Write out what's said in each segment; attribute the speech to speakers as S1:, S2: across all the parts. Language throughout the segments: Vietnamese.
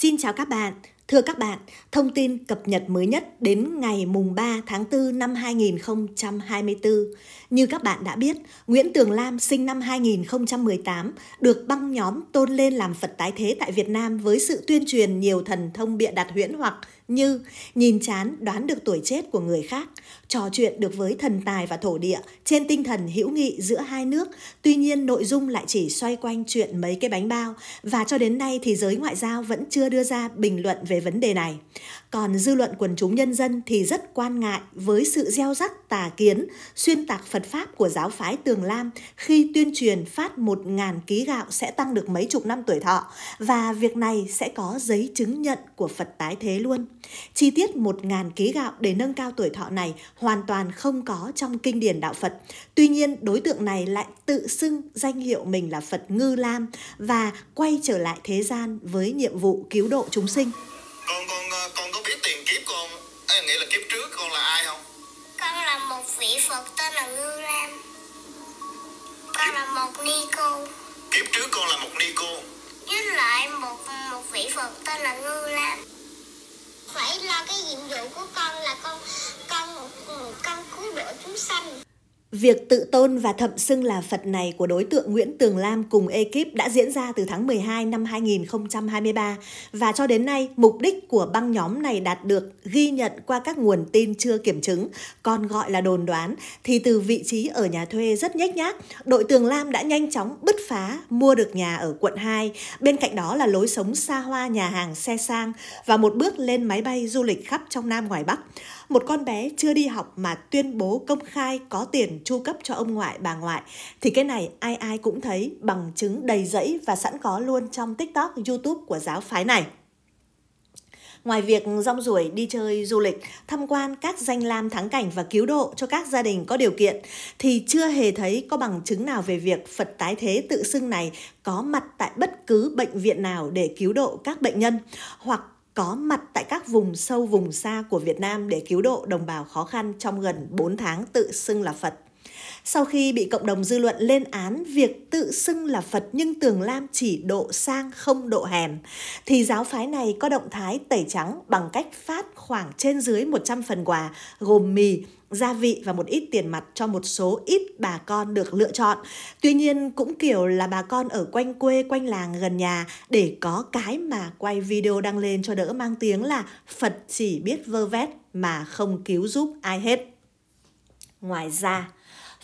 S1: Xin chào các bạn. Thưa các bạn, thông tin cập nhật mới nhất đến ngày mùng 3 tháng 4 năm 2024. Như các bạn đã biết, Nguyễn Tường Lam sinh năm 2018 được băng nhóm tôn lên làm Phật tái thế tại Việt Nam với sự tuyên truyền nhiều thần thông bịa đặt huyễn hoặc như nhìn chán đoán được tuổi chết của người khác, trò chuyện được với thần tài và thổ địa trên tinh thần hữu nghị giữa hai nước. Tuy nhiên nội dung lại chỉ xoay quanh chuyện mấy cái bánh bao và cho đến nay thì giới ngoại giao vẫn chưa đưa ra bình luận về vấn đề này. Còn dư luận quần chúng nhân dân thì rất quan ngại với sự gieo rắc tà kiến, xuyên tạc Phật Pháp của giáo phái Tường Lam khi tuyên truyền phát 1.000 ký gạo sẽ tăng được mấy chục năm tuổi thọ và việc này sẽ có giấy chứng nhận của Phật tái thế luôn. Chi tiết 1.000 ký gạo để nâng cao tuổi thọ này hoàn toàn không có trong kinh điển đạo Phật. Tuy nhiên, đối tượng này lại tự xưng danh hiệu mình là Phật Ngư Lam và quay trở lại thế gian với nhiệm vụ cứu độ chúng sinh. Con con ờ, con có biết tiền kiếp con em nghĩa là kiếp trước con là ai không? Con là một vị Phật tên là Ngư Lam. Con là một ni cô. Kiếp trước con là một ni cô. Với lại một một vị Phật tên là Ngư Lam phải lo cái nhiệm vụ của con là con con con cứu độ chúng sanh Việc tự tôn và thậm xưng là Phật này của đối tượng Nguyễn Tường Lam cùng ekip đã diễn ra từ tháng 12 năm 2023 và cho đến nay mục đích của băng nhóm này đạt được ghi nhận qua các nguồn tin chưa kiểm chứng, còn gọi là đồn đoán thì từ vị trí ở nhà thuê rất nhếch nhác, đội Tường Lam đã nhanh chóng bứt phá mua được nhà ở quận 2, bên cạnh đó là lối sống xa hoa nhà hàng xe sang và một bước lên máy bay du lịch khắp trong Nam ngoài Bắc. Một con bé chưa đi học mà tuyên bố công khai có tiền chu cấp cho ông ngoại bà ngoại thì cái này ai ai cũng thấy bằng chứng đầy dẫy và sẵn có luôn trong tiktok youtube của giáo phái này Ngoài việc rong ruổi đi chơi du lịch, tham quan các danh lam thắng cảnh và cứu độ cho các gia đình có điều kiện, thì chưa hề thấy có bằng chứng nào về việc Phật tái thế tự xưng này có mặt tại bất cứ bệnh viện nào để cứu độ các bệnh nhân, hoặc có mặt tại các vùng sâu vùng xa của Việt Nam để cứu độ đồng bào khó khăn trong gần 4 tháng tự xưng là Phật sau khi bị cộng đồng dư luận lên án việc tự xưng là Phật nhưng Tường Lam chỉ độ sang không độ hèn, thì giáo phái này có động thái tẩy trắng bằng cách phát khoảng trên dưới 100 phần quà gồm mì, gia vị và một ít tiền mặt cho một số ít bà con được lựa chọn. Tuy nhiên cũng kiểu là bà con ở quanh quê, quanh làng gần nhà để có cái mà quay video đăng lên cho đỡ mang tiếng là Phật chỉ biết vơ vét mà không cứu giúp ai hết. Ngoài ra,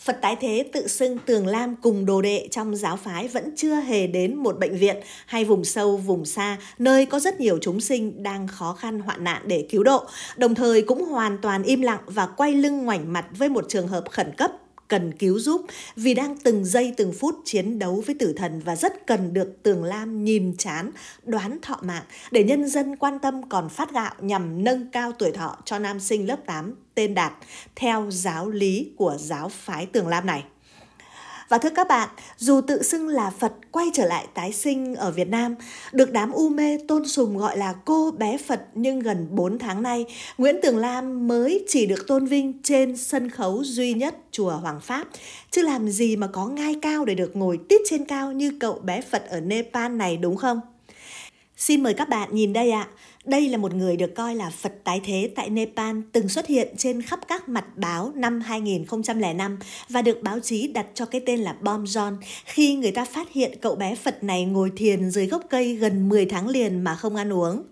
S1: Phật tái thế tự xưng Tường Lam cùng đồ đệ trong giáo phái vẫn chưa hề đến một bệnh viện hay vùng sâu, vùng xa, nơi có rất nhiều chúng sinh đang khó khăn hoạn nạn để cứu độ, đồng thời cũng hoàn toàn im lặng và quay lưng ngoảnh mặt với một trường hợp khẩn cấp cần cứu giúp vì đang từng giây từng phút chiến đấu với tử thần và rất cần được Tường Lam nhìn chán, đoán thọ mạng để nhân dân quan tâm còn phát gạo nhằm nâng cao tuổi thọ cho nam sinh lớp 8 tên Đạt theo giáo lý của giáo phái Tường Lam này. Và thưa các bạn, dù tự xưng là Phật quay trở lại tái sinh ở Việt Nam, được đám u mê tôn sùng gọi là cô bé Phật nhưng gần 4 tháng nay, Nguyễn Tường Lam mới chỉ được tôn vinh trên sân khấu duy nhất chùa Hoàng Pháp. Chứ làm gì mà có ngai cao để được ngồi tít trên cao như cậu bé Phật ở Nepal này đúng không? Xin mời các bạn nhìn đây ạ. Đây là một người được coi là Phật tái thế tại Nepal từng xuất hiện trên khắp các mặt báo năm 2005 và được báo chí đặt cho cái tên là Bom John khi người ta phát hiện cậu bé Phật này ngồi thiền dưới gốc cây gần 10 tháng liền mà không ăn uống.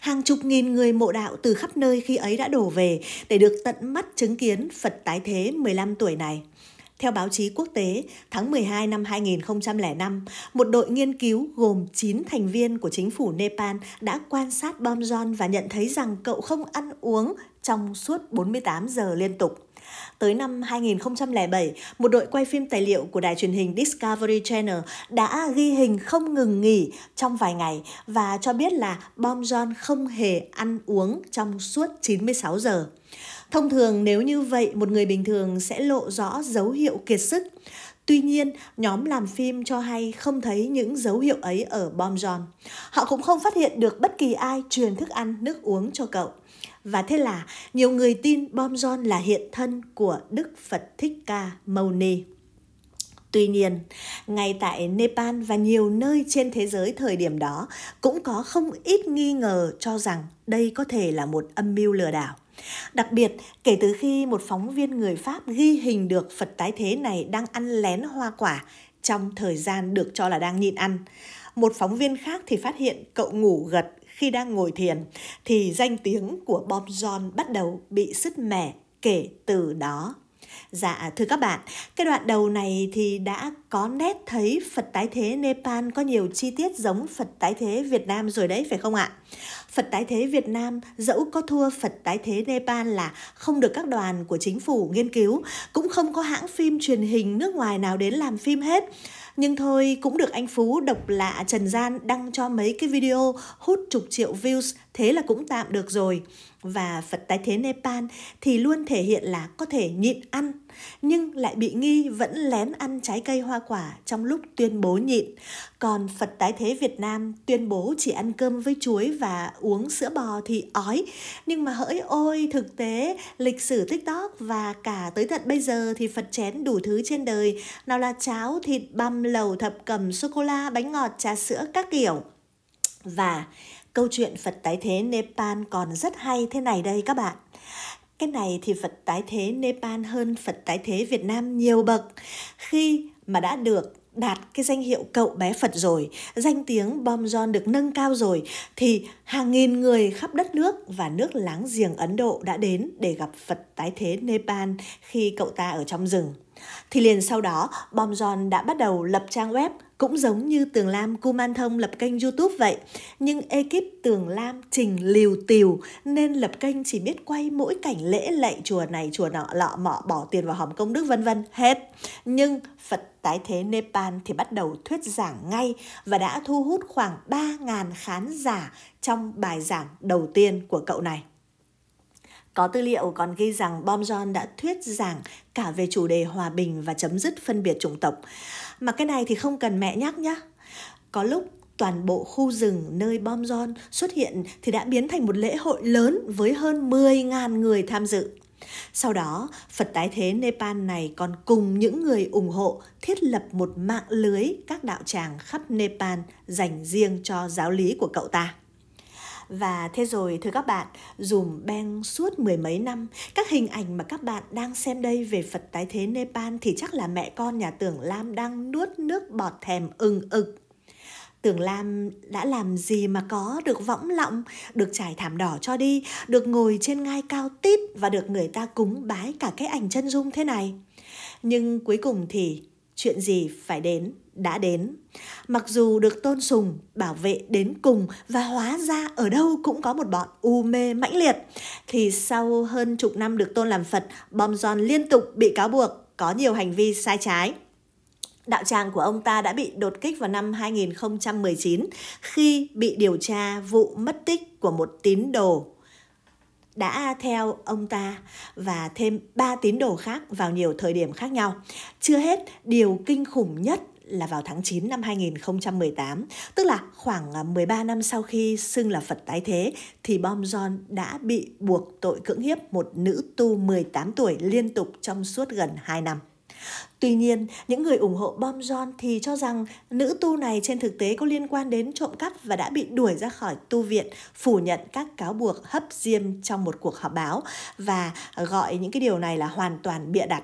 S1: Hàng chục nghìn người mộ đạo từ khắp nơi khi ấy đã đổ về để được tận mắt chứng kiến Phật tái thế 15 tuổi này. Theo báo chí quốc tế, tháng 12 năm 2005, một đội nghiên cứu gồm 9 thành viên của chính phủ Nepal đã quan sát bom John và nhận thấy rằng cậu không ăn uống trong suốt 48 giờ liên tục. Tới năm 2007, một đội quay phim tài liệu của đài truyền hình Discovery Channel đã ghi hình không ngừng nghỉ trong vài ngày và cho biết là Bom John không hề ăn uống trong suốt 96 giờ. Thông thường nếu như vậy, một người bình thường sẽ lộ rõ dấu hiệu kiệt sức. Tuy nhiên, nhóm làm phim cho hay không thấy những dấu hiệu ấy ở Bom John. Họ cũng không phát hiện được bất kỳ ai truyền thức ăn, nước uống cho cậu. Và thế là nhiều người tin Bom John là hiện thân của Đức Phật Thích Ca Mâu Ni. Tuy nhiên, ngay tại Nepal và nhiều nơi trên thế giới thời điểm đó cũng có không ít nghi ngờ cho rằng đây có thể là một âm mưu lừa đảo. Đặc biệt, kể từ khi một phóng viên người Pháp ghi hình được Phật tái thế này đang ăn lén hoa quả trong thời gian được cho là đang nhịn ăn, một phóng viên khác thì phát hiện cậu ngủ gật khi đang ngồi thiền, thì danh tiếng của Bob John bắt đầu bị sứt mẻ kể từ đó. Dạ thưa các bạn, cái đoạn đầu này thì đã có nét thấy Phật tái thế Nepal có nhiều chi tiết giống Phật tái thế Việt Nam rồi đấy phải không ạ? Phật tái thế Việt Nam dẫu có thua Phật tái thế Nepal là không được các đoàn của chính phủ nghiên cứu, cũng không có hãng phim truyền hình nước ngoài nào đến làm phim hết. Nhưng thôi cũng được anh Phú độc lạ Trần Gian đăng cho mấy cái video hút chục triệu views, thế là cũng tạm được rồi. Và Phật tái thế Nepal thì luôn thể hiện là có thể nhịn ăn nhưng lại bị nghi vẫn lén ăn trái cây hoa quả trong lúc tuyên bố nhịn. Còn Phật tái thế Việt Nam tuyên bố chỉ ăn cơm với chuối và uống sữa bò thì ói. Nhưng mà hỡi ôi, thực tế, lịch sử TikTok và cả tới tận bây giờ thì Phật chén đủ thứ trên đời. Nào là cháo, thịt, băm, lầu, thập cầm, sô-cô-la, bánh ngọt, trà sữa, các kiểu. Và câu chuyện Phật tái thế Nepal còn rất hay thế này đây các bạn cái này thì phật tái thế nepal hơn phật tái thế việt nam nhiều bậc khi mà đã được đạt cái danh hiệu cậu bé Phật rồi, danh tiếng Bom John được nâng cao rồi, thì hàng nghìn người khắp đất nước và nước láng giềng Ấn Độ đã đến để gặp Phật tái thế Nepal khi cậu ta ở trong rừng. Thì liền sau đó, Bom John đã bắt đầu lập trang web cũng giống như Tường Lam Kuman Thông lập kênh YouTube vậy, nhưng ekip Tường Lam trình liều tiều nên lập kênh chỉ biết quay mỗi cảnh lễ lạy chùa này chùa nọ lọ mọ bỏ tiền vào hòm công đức vân vân hết. Nhưng Phật tái thế Nepal thì bắt đầu thuyết giảng ngay và đã thu hút khoảng 3.000 khán giả trong bài giảng đầu tiên của cậu này. Có tư liệu còn ghi rằng Bom John đã thuyết giảng cả về chủ đề hòa bình và chấm dứt phân biệt chủng tộc. Mà cái này thì không cần mẹ nhắc nhá. Có lúc toàn bộ khu rừng nơi bom John xuất hiện thì đã biến thành một lễ hội lớn với hơn 10.000 người tham dự. Sau đó, Phật tái thế Nepal này còn cùng những người ủng hộ thiết lập một mạng lưới các đạo tràng khắp Nepal dành riêng cho giáo lý của cậu ta. Và thế rồi thưa các bạn, dùm beng suốt mười mấy năm, các hình ảnh mà các bạn đang xem đây về Phật tái thế Nepal thì chắc là mẹ con nhà tưởng Lam đang nuốt nước bọt thèm ừng ực. Tưởng Lam đã làm gì mà có được võng lọng, được trải thảm đỏ cho đi, được ngồi trên ngai cao tít và được người ta cúng bái cả cái ảnh chân dung thế này. Nhưng cuối cùng thì chuyện gì phải đến đã đến mặc dù được tôn sùng bảo vệ đến cùng và hóa ra ở đâu cũng có một bọn u mê mãnh liệt thì sau hơn chục năm được tôn làm phật bom giòn liên tục bị cáo buộc có nhiều hành vi sai trái Đạo tràng của ông ta đã bị đột kích vào năm 2019 khi bị điều tra vụ mất tích của một tín đồ đã theo ông ta và thêm ba tín đồ khác vào nhiều thời điểm khác nhau. Chưa hết, điều kinh khủng nhất là vào tháng 9 năm 2018, tức là khoảng 13 à, năm sau khi xưng là Phật tái thế, thì Bom John đã bị buộc tội cưỡng hiếp một nữ tu 18 tuổi liên tục trong suốt gần 2 năm. Tuy nhiên, những người ủng hộ Bom John thì cho rằng nữ tu này trên thực tế có liên quan đến trộm cắp và đã bị đuổi ra khỏi tu viện, phủ nhận các cáo buộc hấp diêm trong một cuộc họp báo và gọi những cái điều này là hoàn toàn bịa đặt.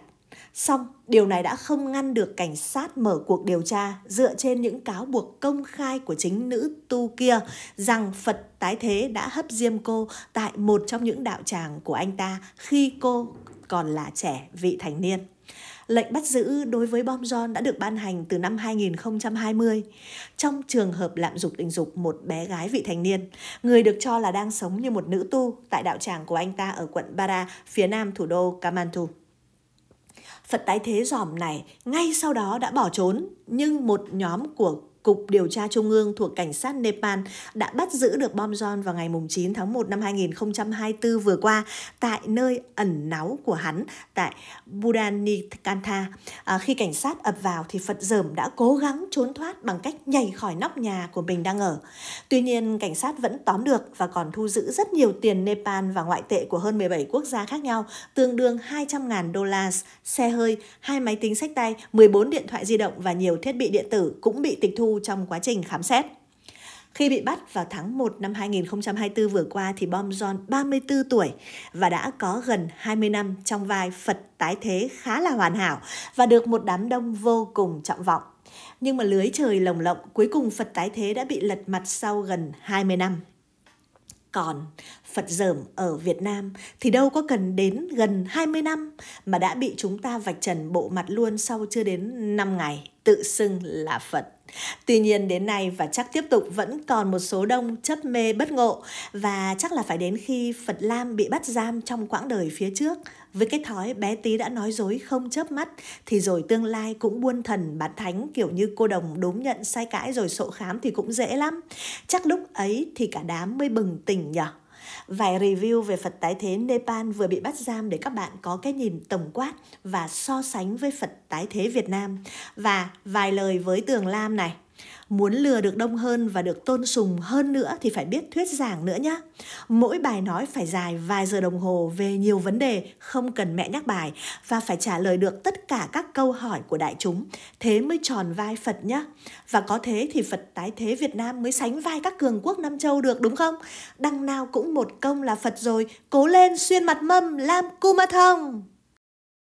S1: Song, điều này đã không ngăn được cảnh sát mở cuộc điều tra dựa trên những cáo buộc công khai của chính nữ tu kia rằng Phật tái thế đã hấp diêm cô tại một trong những đạo tràng của anh ta khi cô còn là trẻ vị thành niên. Lệnh bắt giữ đối với bom John đã được ban hành từ năm 2020. Trong trường hợp lạm dụng tình dục một bé gái vị thành niên, người được cho là đang sống như một nữ tu tại đạo tràng của anh ta ở quận Bara, phía nam thủ đô Kamantu. Phật tái thế giòm này ngay sau đó đã bỏ trốn, nhưng một nhóm của Cục Điều tra Trung ương thuộc Cảnh sát Nepal đã bắt giữ được bom John vào ngày 9 tháng 1 năm 2024 vừa qua tại nơi ẩn náu của hắn tại Budanikantha. À, khi cảnh sát ập vào thì Phật Dởm đã cố gắng trốn thoát bằng cách nhảy khỏi nóc nhà của mình đang ở. Tuy nhiên, cảnh sát vẫn tóm được và còn thu giữ rất nhiều tiền Nepal và ngoại tệ của hơn 17 quốc gia khác nhau, tương đương 200.000 đô la, xe hơi, hai máy tính sách tay, 14 điện thoại di động và nhiều thiết bị điện tử cũng bị tịch thu trong quá trình khám xét. Khi bị bắt vào tháng 1 năm 2024 vừa qua thì Bom John 34 tuổi và đã có gần 20 năm trong vai Phật tái thế khá là hoàn hảo và được một đám đông vô cùng trọng vọng. Nhưng mà lưới trời lồng lộng, cuối cùng Phật tái thế đã bị lật mặt sau gần 20 năm còn Phật dởm ở Việt Nam thì đâu có cần đến gần 20 năm mà đã bị chúng ta vạch trần bộ mặt luôn sau chưa đến 5 ngày, tự xưng là Phật. Tuy nhiên đến nay và chắc tiếp tục vẫn còn một số đông chấp mê bất ngộ và chắc là phải đến khi Phật Lam bị bắt giam trong quãng đời phía trước với cái thói bé tí đã nói dối không chớp mắt thì rồi tương lai cũng buôn thần bán thánh kiểu như cô đồng đốm nhận sai cãi rồi sổ khám thì cũng dễ lắm. Chắc lúc ấy thì cả đám mới bừng tỉnh nhở. Vài review về Phật tái thế Nepal vừa bị bắt giam để các bạn có cái nhìn tổng quát và so sánh với Phật tái thế Việt Nam. Và vài lời với Tường Lam này muốn lừa được đông hơn và được tôn sùng hơn nữa thì phải biết thuyết giảng nữa nhá mỗi bài nói phải dài vài giờ đồng hồ về nhiều vấn đề không cần mẹ nhắc bài và phải trả lời được tất cả các câu hỏi của đại chúng thế mới tròn vai phật nhá và có thế thì phật tái thế việt nam mới sánh vai các cường quốc nam châu được đúng không đằng nào cũng một công là phật rồi cố lên xuyên mặt mâm lam cu ma thông